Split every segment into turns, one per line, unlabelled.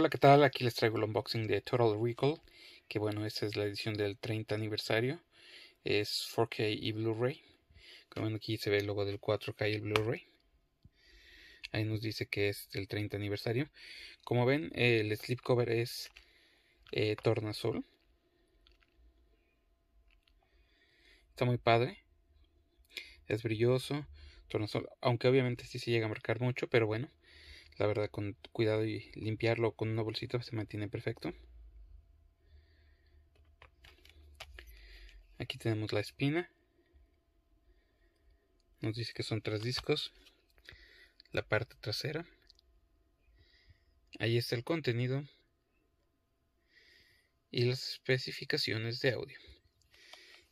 Hola, ¿qué tal? Aquí les traigo el unboxing de Total Recall, que bueno, esta es la edición del 30 aniversario. Es 4K y Blu-ray. Como ven aquí se ve el logo del 4K y el Blu-ray. Ahí nos dice que es el 30 aniversario. Como ven, el slipcover es eh, tornasol. Está muy padre. Es brilloso. Tornasol. Aunque obviamente sí se llega a marcar mucho, pero bueno la verdad con cuidado y limpiarlo con una bolsita se mantiene perfecto. Aquí tenemos la espina. Nos dice que son tres discos. La parte trasera. Ahí está el contenido. Y las especificaciones de audio.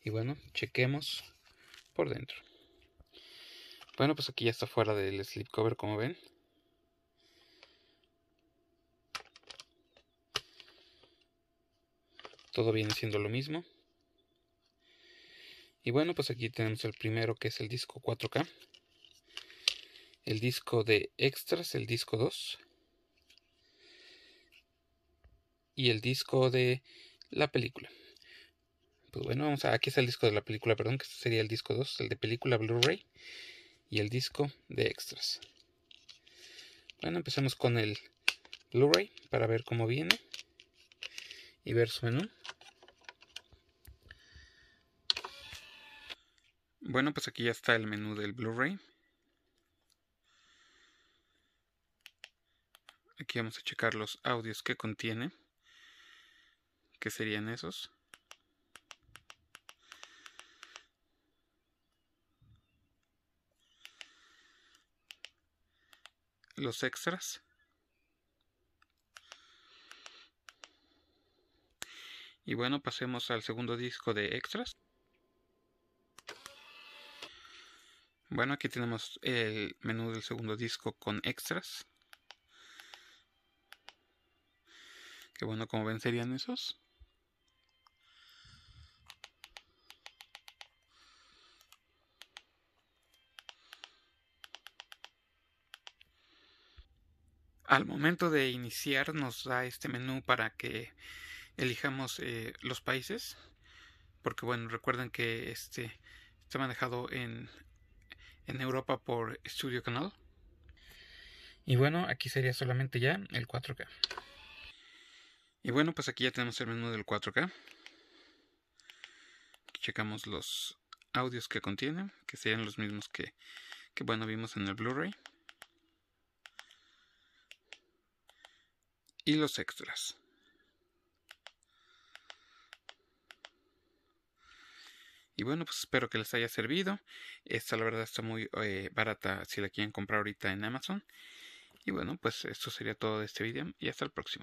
Y bueno, chequemos por dentro. Bueno, pues aquí ya está fuera del slipcover como ven. todo viene siendo lo mismo. Y bueno, pues aquí tenemos el primero que es el disco 4K. El disco de extras, el disco 2. Y el disco de la película. Pues bueno, vamos a... Aquí está el disco de la película, perdón, que este sería el disco 2, el de película Blu-ray. Y el disco de extras. Bueno, empezamos con el Blu-ray para ver cómo viene. Y ver su menú. Bueno, pues aquí ya está el menú del Blu-ray. Aquí vamos a checar los audios que contiene, que serían esos. Los extras. Y bueno, pasemos al segundo disco de extras. Bueno, aquí tenemos el menú del segundo disco con extras. Que bueno, como ven serían esos. Al momento de iniciar nos da este menú para que elijamos eh, los países. Porque bueno, recuerden que este está manejado en en Europa por Studio Canal. Y bueno, aquí sería solamente ya el 4K. Y bueno, pues aquí ya tenemos el menú del 4K. checamos los audios que contiene, que serían los mismos que, que bueno, vimos en el Blu-ray. Y los extras. Y bueno, pues espero que les haya servido. Esta la verdad está muy eh, barata si la quieren comprar ahorita en Amazon. Y bueno, pues esto sería todo de este video y hasta el próximo.